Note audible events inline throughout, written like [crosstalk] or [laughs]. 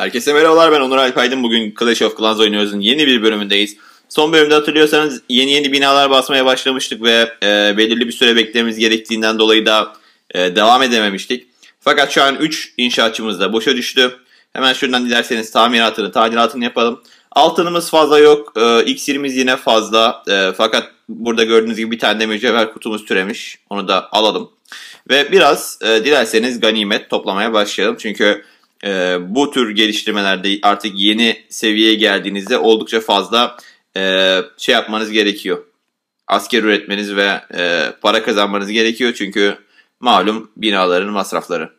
Herkese merhabalar ben Onur Alpaydın. Bugün Clash of Clans oynuyoruz'un yeni bir bölümündeyiz. Son bölümde hatırlıyorsanız yeni yeni binalar basmaya başlamıştık ve e, belirli bir süre beklememiz gerektiğinden dolayı da e, devam edememiştik. Fakat şu an 3 inşaatçımız da boşa düştü. Hemen şuradan dilerseniz tamiratını, tadilatını yapalım. Altınımız fazla yok. E, iksirimiz yine fazla. E, fakat burada gördüğünüz gibi bir tane de mücevher kutumuz türemiş. Onu da alalım. Ve biraz e, dilerseniz ganimet toplamaya başlayalım. Çünkü e, bu tür geliştirmelerde artık yeni seviyeye geldiğinizde oldukça fazla e, şey yapmanız gerekiyor. Asker üretmeniz ve e, para kazanmanız gerekiyor çünkü malum binaların masrafları.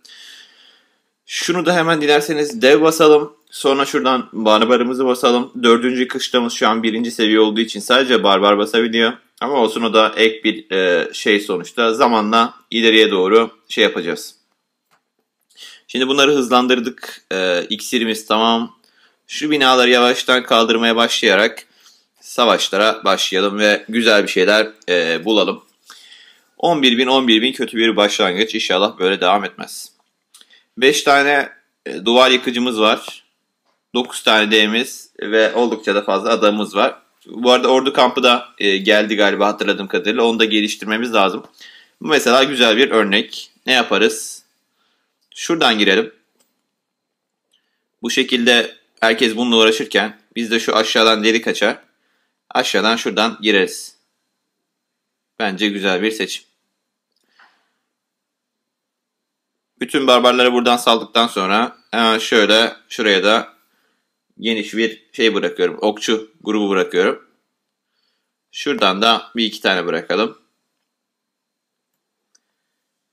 Şunu da hemen dilerseniz dev basalım. Sonra şuradan barbarımızı basalım. Dördüncü kışlamız şu an birinci seviye olduğu için sadece barbar basabiliyor. Ama olsun o da ek bir e, şey sonuçta. Zamanla ileriye doğru şey yapacağız. Şimdi bunları hızlandırdık. E, ee, iksirimiz tamam. Şu binaları yavaştan kaldırmaya başlayarak savaşlara başlayalım ve güzel bir şeyler e, bulalım. 11 bin 11 bin kötü bir başlangıç. İnşallah böyle devam etmez. 5 tane e, duvar yıkıcımız var. 9 tane D'miz ve oldukça da fazla adamımız var. Bu arada ordu kampı da e, geldi galiba hatırladığım kadarıyla. Onu da geliştirmemiz lazım. Bu mesela güzel bir örnek. Ne yaparız? Şuradan girelim. Bu şekilde herkes bununla uğraşırken biz de şu aşağıdan delik açar. Aşağıdan şuradan gireriz. Bence güzel bir seçim. Bütün barbarları buradan saldıktan sonra hemen şöyle şuraya da geniş bir şey bırakıyorum. Okçu grubu bırakıyorum. Şuradan da bir iki tane bırakalım.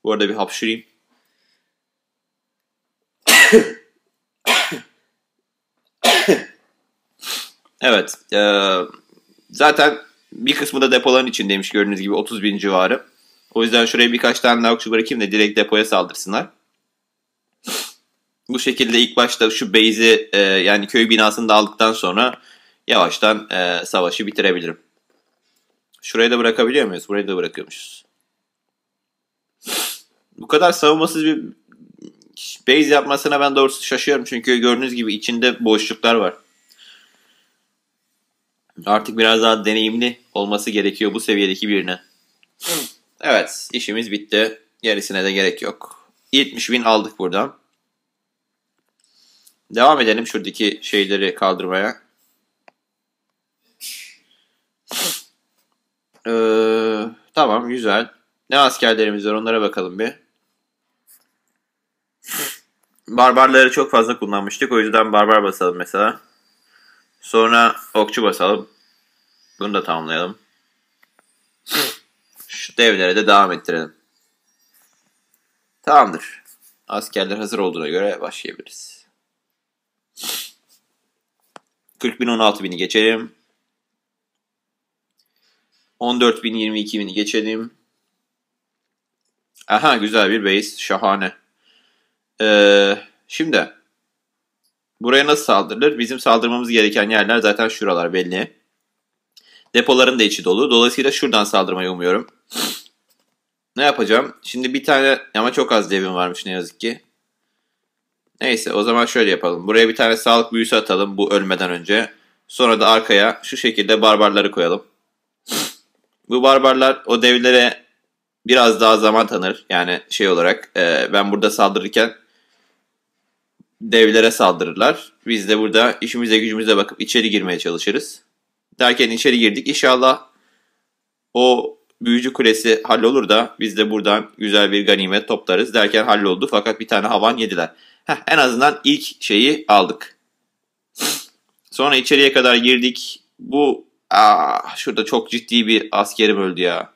Bu arada bir hapşırayım evet. E, zaten bir kısmı da depoların içindeymiş gördüğünüz gibi 30 bin civarı. O yüzden şuraya birkaç tane daha okçu bırakayım da direkt depoya saldırsınlar. Bu şekilde ilk başta şu base'i e, yani köy binasını da aldıktan sonra yavaştan e, savaşı bitirebilirim. Şurayı da bırakabiliyor muyuz? Burayı da bırakıyormuşuz. Bu kadar savunmasız bir Base yapmasına ben doğrusu şaşıyorum çünkü gördüğünüz gibi içinde boşluklar var. Artık biraz daha deneyimli olması gerekiyor bu seviyedeki birine. Evet işimiz bitti. Gerisine de gerek yok. 70 bin aldık buradan. Devam edelim şuradaki şeyleri kaldırmaya. Ee, tamam güzel. Ne askerlerimiz var onlara bakalım bir barbarları çok fazla kullanmıştık. O yüzden barbar basalım mesela. Sonra okçu basalım. Bunu da tamamlayalım. Şu devlere de devam ettirelim. Tamamdır. Askerler hazır olduğuna göre başlayabiliriz. 40 bin 16 bin'i geçelim. 14 bin 22 bin'i geçelim. Aha güzel bir base. Şahane. Ee, şimdi buraya nasıl saldırılır? Bizim saldırmamız gereken yerler zaten şuralar belli. Depoların da içi dolu. Dolayısıyla şuradan saldırmayı umuyorum. ne yapacağım? Şimdi bir tane ama çok az devim varmış ne yazık ki. Neyse o zaman şöyle yapalım. Buraya bir tane sağlık büyüsü atalım bu ölmeden önce. Sonra da arkaya şu şekilde barbarları koyalım. bu barbarlar o devlere biraz daha zaman tanır. Yani şey olarak e, ben burada saldırırken devlere saldırırlar. Biz de burada işimize gücümüze bakıp içeri girmeye çalışırız. Derken içeri girdik. İnşallah o büyücü kulesi hallolur da biz de buradan güzel bir ganimet toplarız derken halloldu. Fakat bir tane havan yediler. Heh, en azından ilk şeyi aldık. Sonra içeriye kadar girdik. Bu aa, ah, şurada çok ciddi bir askerim öldü ya.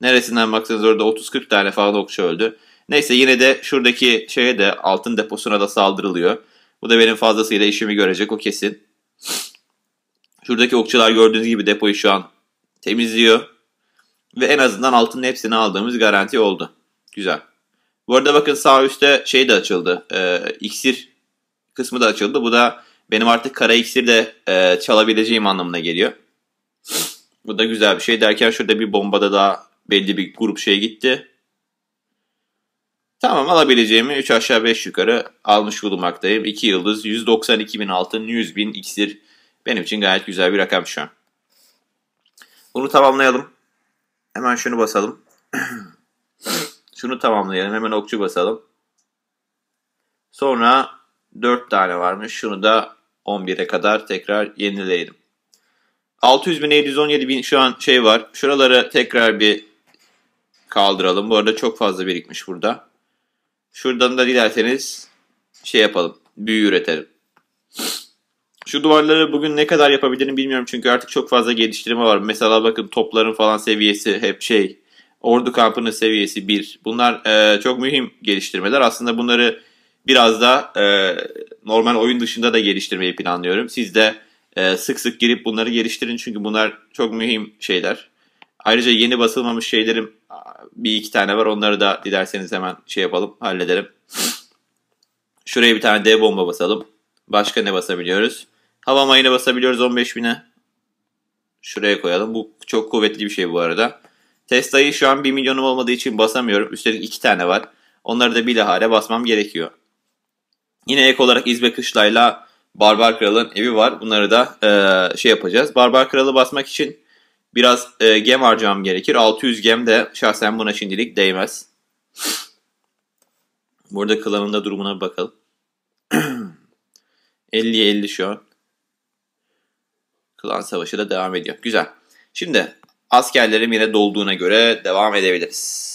Neresinden baksanız orada 30-40 tane falan okçu öldü. Neyse yine de şuradaki şeye de altın deposuna da saldırılıyor. Bu da benim fazlasıyla işimi görecek o kesin. Şuradaki okçular gördüğünüz gibi depoyu şu an temizliyor. Ve en azından altının hepsini aldığımız garanti oldu. Güzel. Bu arada bakın sağ üstte şey de açıldı. E, iksir kısmı da açıldı. Bu da benim artık kara iksir de e, çalabileceğim anlamına geliyor. Bu da güzel bir şey derken şurada bir bombada daha belli bir grup şey gitti. Tamam alabileceğimi 3 aşağı 5 yukarı almış bulunmaktayım. 2 yıldız, 192 bin altın, 100 bin iksir. Benim için gayet güzel bir rakam şu an. Bunu tamamlayalım. Hemen şunu basalım. [clears throat] şunu tamamlayalım. Hemen okçu basalım. Sonra 4 tane varmış. Şunu da 11'e kadar tekrar yenileyelim. 600 bin 717 bin şu an şey var. Şuraları tekrar bir kaldıralım. Bu arada çok fazla birikmiş burada. Şuradan da dilerseniz şey yapalım. Büyü üretelim. Şu duvarları bugün ne kadar yapabilirim bilmiyorum çünkü artık çok fazla geliştirme var. Mesela bakın topların falan seviyesi hep şey. Ordu kampının seviyesi 1. Bunlar e, çok mühim geliştirmeler. Aslında bunları biraz da e, normal oyun dışında da geliştirmeyi planlıyorum. Siz de e, sık sık girip bunları geliştirin çünkü bunlar çok mühim şeyler. Ayrıca yeni basılmamış şeylerim bir iki tane var. Onları da dilerseniz hemen şey yapalım, halledelim. Şuraya bir tane dev bomba basalım. Başka ne basabiliyoruz? Hava mayını basabiliyoruz 15.000'e. Şuraya koyalım. Bu çok kuvvetli bir şey bu arada. Tesla'yı şu an 1 milyonum olmadığı için basamıyorum. Üstelik 2 tane var. Onları da bilahare basmam gerekiyor. Yine ek olarak İzbe Kışlayla Barbar Kral'ın evi var. Bunları da e, şey yapacağız. Barbar Kral'ı basmak için Biraz e, gem harcamam gerekir. 600 gem de şahsen buna şimdilik değmez. Burada klanın da durumuna bakalım. 50 [clears throat] 50 şu an. Klan savaşı da devam ediyor. Güzel. Şimdi askerlerim yine dolduğuna göre devam edebiliriz.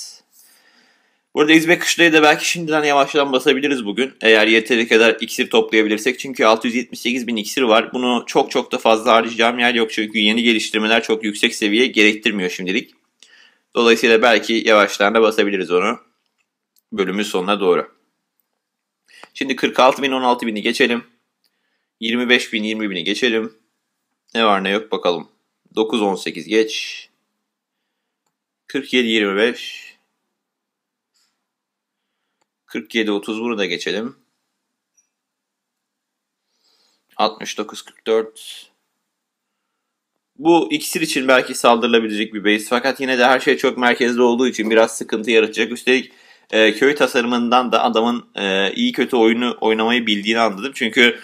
Burada İzbek Kışla'yı da belki şimdiden yavaştan basabiliriz bugün. Eğer yeteri kadar iksir toplayabilirsek. Çünkü 678 bin iksir var. Bunu çok çok da fazla harcayacağım yer yok. Çünkü yeni geliştirmeler çok yüksek seviye gerektirmiyor şimdilik. Dolayısıyla belki yavaştan da basabiliriz onu. Bölümün sonuna doğru. Şimdi 46 bin 16 bini geçelim. 25 bin 20 bini geçelim. Ne var ne yok bakalım. 9-18 geç. 47-25 47-30 burada geçelim. 69-44 bu iksir için belki saldırılabilecek bir base fakat yine de her şey çok merkezde olduğu için biraz sıkıntı yaratacak. Üstelik e, köy tasarımından da adamın e, iyi kötü oyunu oynamayı bildiğini anladım. Çünkü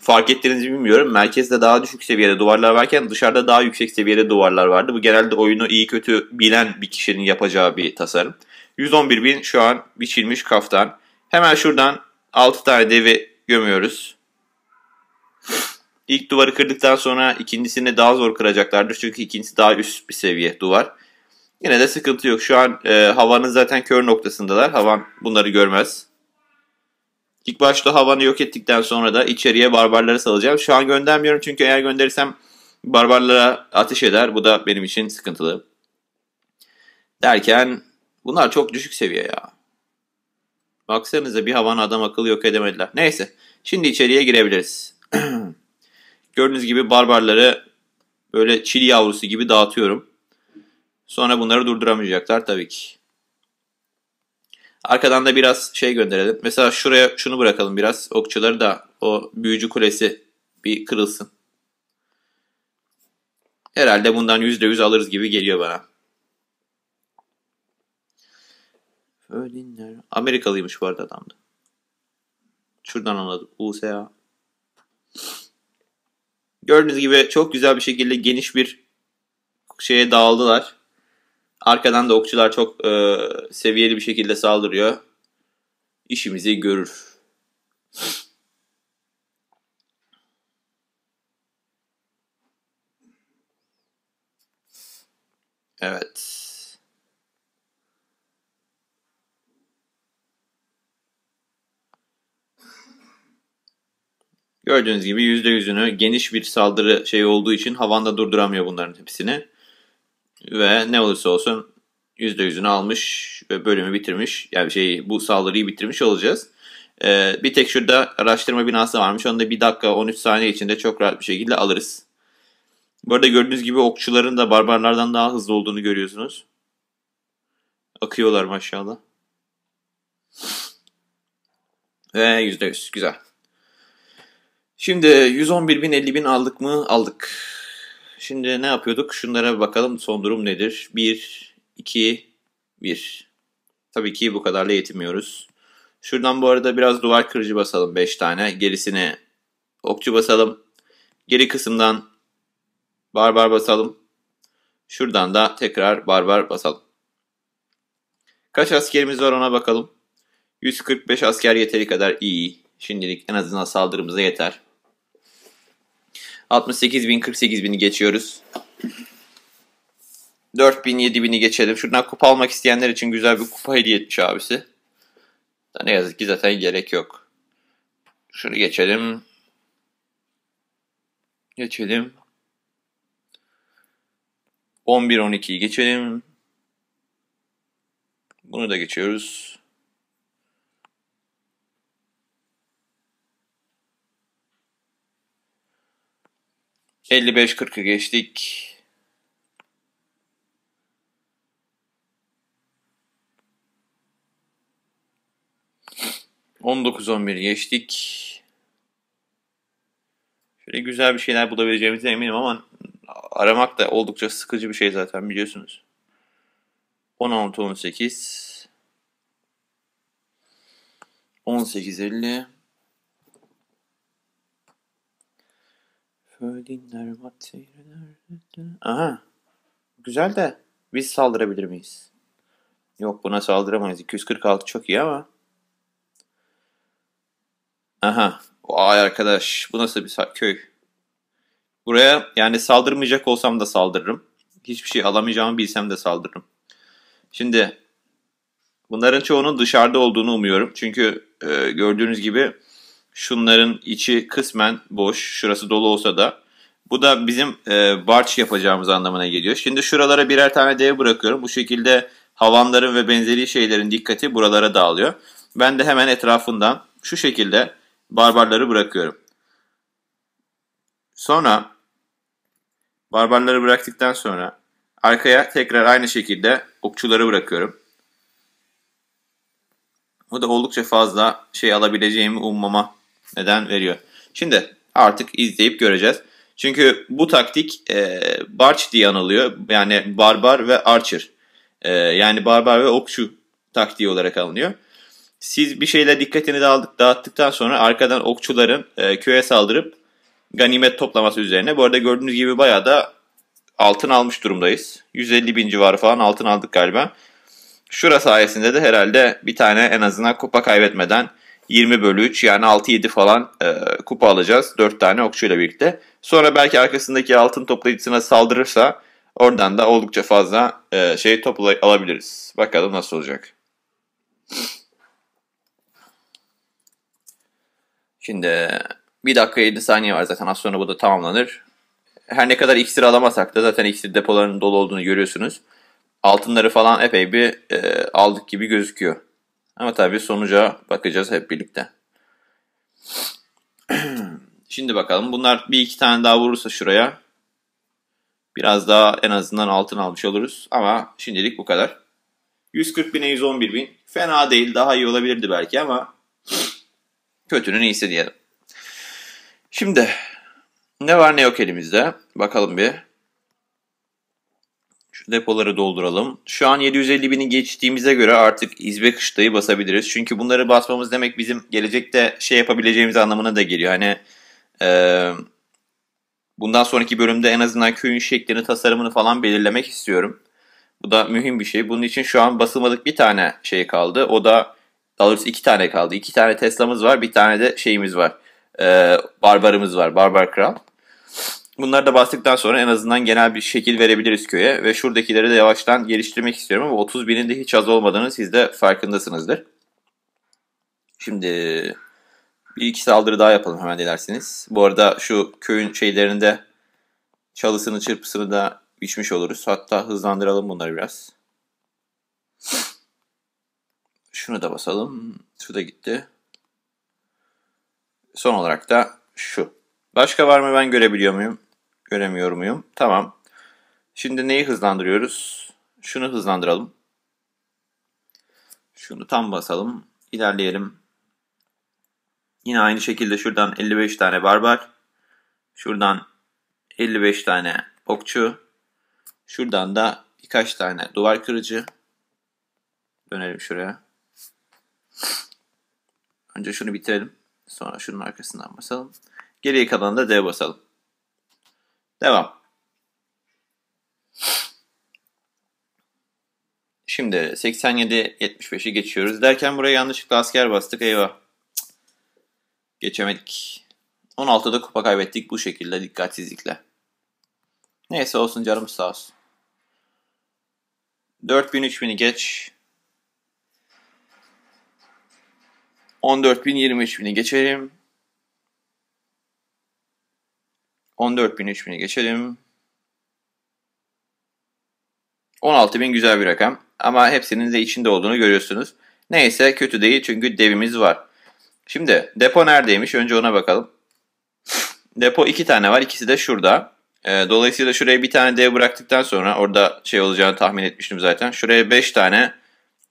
fark ettiğinizi bilmiyorum. Merkezde daha düşük seviyede duvarlar varken dışarıda daha yüksek seviyede duvarlar vardı. Bu genelde oyunu iyi kötü bilen bir kişinin yapacağı bir tasarım. 111 bin şu an biçilmiş kaftan. Hemen şuradan 6 tane devi gömüyoruz. İlk duvarı kırdıktan sonra ikincisini daha zor kıracaklardır. Çünkü ikincisi daha üst bir seviye duvar. Yine de sıkıntı yok. Şu an e, havanın zaten kör noktasındalar. Havan bunları görmez. İlk başta havanı yok ettikten sonra da içeriye barbarları salacağım. Şu an göndermiyorum çünkü eğer gönderirsem barbarlara ateş eder. Bu da benim için sıkıntılı. Derken Bunlar çok düşük seviye ya. Baksanıza bir havan adam akıllı yok edemediler. Neyse şimdi içeriye girebiliriz. [clears throat] Gördüğünüz gibi barbarları böyle çili yavrusu gibi dağıtıyorum. Sonra bunları durduramayacaklar tabii ki. Arkadan da biraz şey gönderelim. Mesela şuraya şunu bırakalım biraz. Okçuları da o büyücü kulesi bir kırılsın. Herhalde bundan %100 alırız gibi geliyor bana. Fölinler. Amerikalıymış bu arada adamda. Şuradan anladım. USA. Gördüğünüz gibi çok güzel bir şekilde geniş bir şeye dağıldılar. Arkadan da okçular çok e, seviyeli bir şekilde saldırıyor. İşimizi görür. Evet. Gördüğünüz gibi %100'ünü geniş bir saldırı şey olduğu için havanda durduramıyor bunların hepsini. Ve ne olursa olsun %100'ünü almış ve bölümü bitirmiş. Yani şey bu saldırıyı bitirmiş olacağız. Ee, bir tek şurada araştırma binası varmış. Onu da 1 dakika 13 saniye içinde çok rahat bir şekilde alırız. Bu arada gördüğünüz gibi okçuların da barbarlardan daha hızlı olduğunu görüyorsunuz. Akıyorlar maşallah. Ve %100 güzel. Şimdi 111 bin 50 bin aldık mı? Aldık. Şimdi ne yapıyorduk? Şunlara bir bakalım son durum nedir? 1, 2, 1. Tabii ki bu kadarla yetinmiyoruz. Şuradan bu arada biraz duvar kırıcı basalım 5 tane. Gerisine okçu basalım. Geri kısımdan barbar basalım. Şuradan da tekrar barbar basalım. Kaç askerimiz var ona bakalım. 145 asker yeteri kadar iyi. Şimdilik en azından saldırımıza yeter. 68 bin 48 bini geçiyoruz. 4 bin 7 bini geçelim. Şuradan kupa almak isteyenler için güzel bir kupa hediye etmiş abisi. Da ne yazık ki zaten gerek yok. Şunu geçelim. Geçelim. 11-12'yi geçelim. Bunu da geçiyoruz. 55-40'ı geçtik. 19, 11 geçtik. Şöyle güzel bir şeyler bulabileceğimize eminim ama aramak da oldukça sıkıcı bir şey zaten biliyorsunuz. 16 18 18 50 Köy dinler, mat seyreder. Aha. Güzel de biz saldırabilir miyiz? Yok buna saldıramayız. 246 çok iyi ama. Aha. Vay arkadaş bu nasıl bir köy? Buraya yani saldırmayacak olsam da saldırırım. Hiçbir şey alamayacağımı bilsem de saldırırım. Şimdi bunların çoğunun dışarıda olduğunu umuyorum. Çünkü e, gördüğünüz gibi Şunların içi kısmen boş. Şurası dolu olsa da. Bu da bizim e, barç yapacağımız anlamına geliyor. Şimdi şuralara birer tane dev bırakıyorum. Bu şekilde havanların ve benzeri şeylerin dikkati buralara dağılıyor. Ben de hemen etrafından şu şekilde barbarları bırakıyorum. Sonra barbarları bıraktıktan sonra arkaya tekrar aynı şekilde okçuları bırakıyorum. Bu da oldukça fazla şey alabileceğimi ummama neden veriyor. Şimdi artık izleyip göreceğiz. Çünkü bu taktik e, Barç diye anılıyor. Yani Barbar ve Archer. E, yani Barbar ve Okçu taktiği olarak alınıyor. Siz bir şeyle dikkatini dağıldık, dağıttıktan sonra arkadan okçuların e, köye saldırıp ganimet toplaması üzerine. Bu arada gördüğünüz gibi bayağı da altın almış durumdayız. 150 bin civarı falan altın aldık galiba. Şura sayesinde de herhalde bir tane en azından kupa kaybetmeden 20 bölü 3 yani 6-7 falan e, kupa alacağız 4 tane okçuyla birlikte. Sonra belki arkasındaki altın toplayıcısına saldırırsa oradan da oldukça fazla e, şey toplay alabiliriz. Bakalım nasıl olacak. Şimdi bir dakika 7 saniye var zaten az sonra bu da tamamlanır. Her ne kadar iksir alamasak da zaten iksir depolarının dolu olduğunu görüyorsunuz. Altınları falan epey bir e, aldık gibi gözüküyor. Ama tabii sonuca bakacağız hep birlikte. [clears throat] Şimdi bakalım bunlar bir iki tane daha vurursa şuraya biraz daha en azından altın almış oluruz. Ama şimdilik bu kadar. 140 bine 111 bin. Fena değil daha iyi olabilirdi belki ama kötünün iyisi diyelim. Şimdi ne var ne yok elimizde. Bakalım bir. Şu depoları dolduralım. Şu an 750 bini geçtiğimize göre artık izbe kışlayı basabiliriz. Çünkü bunları basmamız demek bizim gelecekte şey yapabileceğimiz anlamına da geliyor. Hani e, bundan sonraki bölümde en azından köyün şeklini, tasarımını falan belirlemek istiyorum. Bu da mühim bir şey. Bunun için şu an basılmadık bir tane şey kaldı. O da daha doğrusu iki tane kaldı. İki tane Tesla'mız var. Bir tane de şeyimiz var. Ee, barbarımız var. Barbar Kral. Bunları da bastıktan sonra en azından genel bir şekil verebiliriz köye ve şuradakileri de yavaştan geliştirmek istiyorum ama 30 binin de hiç az olmadığını siz de farkındasınızdır. Şimdi bir iki saldırı daha yapalım hemen dilerseniz. Bu arada şu köyün şeylerinde çalısını çırpısını da biçmiş oluruz. Hatta hızlandıralım bunları biraz. Şunu da basalım. Şu da gitti. Son olarak da şu. Başka var mı ben görebiliyor muyum? Göremiyor muyum? Tamam. Şimdi neyi hızlandırıyoruz? Şunu hızlandıralım. Şunu tam basalım. İlerleyelim. Yine aynı şekilde şuradan 55 tane barbar. Şuradan 55 tane okçu. Şuradan da birkaç tane duvar kırıcı. Dönelim şuraya. Önce şunu bitirelim. Sonra şunun arkasından basalım. Geriye kalanı da D basalım. Devam. Şimdi 87-75'i geçiyoruz. Derken buraya yanlışlıkla asker bastık. Eyvah. Geçemedik. 16'da kupa kaybettik bu şekilde dikkatsizlikle. Neyse olsun canım sağ olsun. 4000-3000'i geç. 14.000-23.000'i geçelim. 14.000 geçelim. 16.000 güzel bir rakam ama hepsinin de içinde olduğunu görüyorsunuz. Neyse kötü değil çünkü devimiz var. Şimdi depo neredeymiş? Önce ona bakalım. [laughs] Depo iki tane var. ikisi de şurada. Ee, dolayısıyla şuraya bir tane dev bıraktıktan sonra orada şey olacağını tahmin etmiştim zaten. Şuraya 5 tane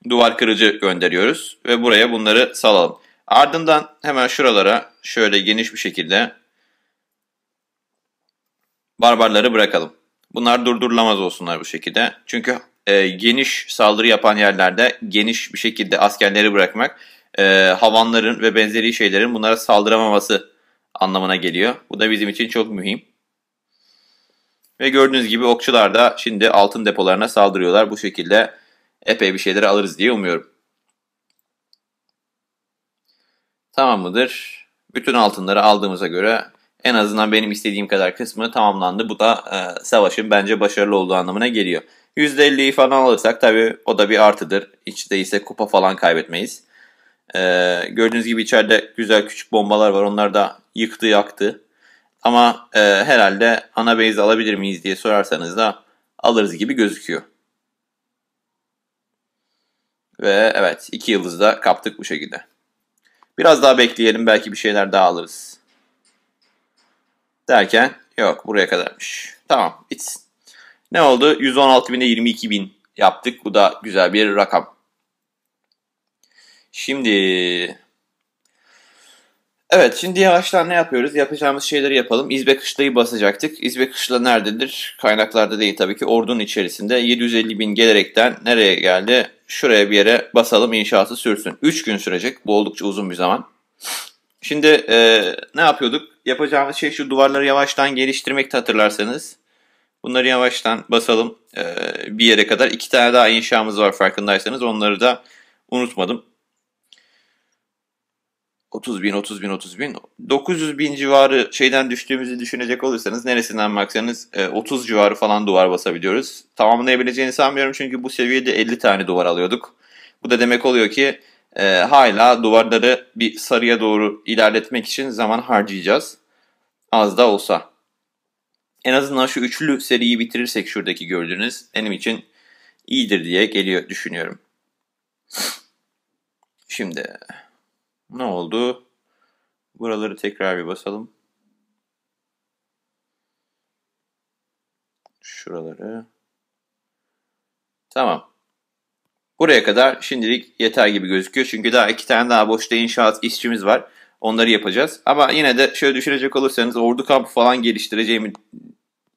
duvar kırıcı gönderiyoruz ve buraya bunları salalım. Ardından hemen şuralara şöyle geniş bir şekilde barbarları bırakalım. Bunlar durdurulamaz olsunlar bu şekilde. Çünkü e, geniş saldırı yapan yerlerde geniş bir şekilde askerleri bırakmak e, havanların ve benzeri şeylerin bunlara saldıramaması anlamına geliyor. Bu da bizim için çok mühim. Ve gördüğünüz gibi okçular da şimdi altın depolarına saldırıyorlar. Bu şekilde epey bir şeyleri alırız diye umuyorum. Tamam mıdır? Bütün altınları aldığımıza göre en azından benim istediğim kadar kısmı tamamlandı. Bu da e, savaşın bence başarılı olduğu anlamına geliyor. %50'yi falan alırsak tabii o da bir artıdır. Hiç değilse kupa falan kaybetmeyiz. E, gördüğünüz gibi içeride güzel küçük bombalar var. Onlar da yıktı yaktı. Ama e, herhalde ana base alabilir miyiz diye sorarsanız da alırız gibi gözüküyor. Ve evet 2 yıldız da kaptık bu şekilde. Biraz daha bekleyelim belki bir şeyler daha alırız. Derken yok buraya kadarmış. Tamam bitsin. Ne oldu? 116 22 bin yaptık. Bu da güzel bir rakam. Şimdi Evet şimdi yavaştan ne yapıyoruz? Yapacağımız şeyleri yapalım. İzbe Kışla'yı basacaktık. İzbe Kışla nerededir? Kaynaklarda değil tabii ki ordunun içerisinde. 750 bin gelerekten nereye geldi? Şuraya bir yere basalım inşası sürsün. 3 gün sürecek. Bu oldukça uzun bir zaman. Şimdi e, ne yapıyorduk? yapacağımız şey şu duvarları yavaştan geliştirmekti hatırlarsanız. Bunları yavaştan basalım ee, bir yere kadar. İki tane daha inşamız var farkındaysanız. Onları da unutmadım. 30 bin, 30 bin, 30 bin. 900 bin civarı şeyden düştüğümüzü düşünecek olursanız neresinden baksanız 30 civarı falan duvar basabiliyoruz. Tamamlayabileceğini sanmıyorum çünkü bu seviyede 50 tane duvar alıyorduk. Bu da demek oluyor ki e, hala duvarları bir sarıya doğru ilerletmek için zaman harcayacağız. Az da olsa. En azından şu üçlü seriyi bitirirsek şuradaki gördüğünüz benim için iyidir diye geliyor düşünüyorum. Şimdi ne oldu? Buraları tekrar bir basalım. Şuraları. Tamam. Buraya kadar şimdilik yeter gibi gözüküyor. Çünkü daha iki tane daha boşta inşaat işçimiz var. Onları yapacağız. Ama yine de şöyle düşünecek olursanız ordu kampı falan geliştireceğimi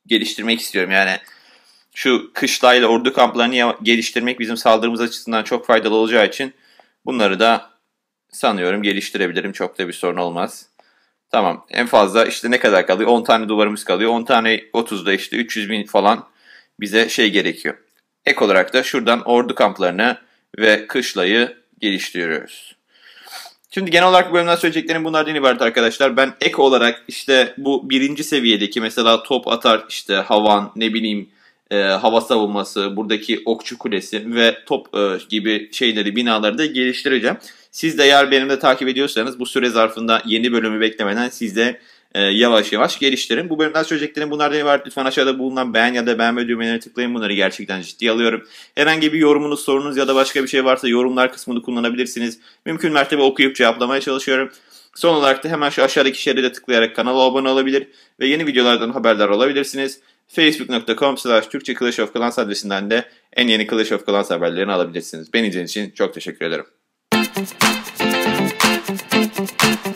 geliştirmek istiyorum. Yani şu kışlayla ordu kamplarını geliştirmek bizim saldırımız açısından çok faydalı olacağı için bunları da sanıyorum geliştirebilirim. Çok da bir sorun olmaz. Tamam en fazla işte ne kadar kalıyor? 10 tane duvarımız kalıyor. 10 tane 30'da işte 300 bin falan bize şey gerekiyor. Ek olarak da şuradan ordu kamplarını ve kışlayı geliştiriyoruz. Şimdi genel olarak bu bölümden söyleyeceklerim bunlardan ibaret arkadaşlar. Ben ek olarak işte bu birinci seviyedeki mesela top atar işte havan ne bileyim e, hava savunması, buradaki okçu kulesi ve top e, gibi şeyleri binaları da geliştireceğim. Siz de eğer benimle takip ediyorsanız bu süre zarfında yeni bölümü beklemeden siz de e, yavaş yavaş geliştirin. Bu bölümden söyleyeceklerim bunlar değil. Lütfen aşağıda bulunan beğen ya da beğenme düğmelerine tıklayın. Bunları gerçekten ciddi alıyorum. Herhangi bir yorumunuz, sorunuz ya da başka bir şey varsa yorumlar kısmını kullanabilirsiniz. Mümkün mertebe okuyup cevaplamaya çalışıyorum. Son olarak da hemen şu aşağıdaki şeride tıklayarak kanala abone olabilir ve yeni videolardan haberdar olabilirsiniz. Facebook.com slash Türkçe Clash of Clans adresinden de en yeni Clash of Clans haberlerini alabilirsiniz. Beni için çok teşekkür ederim.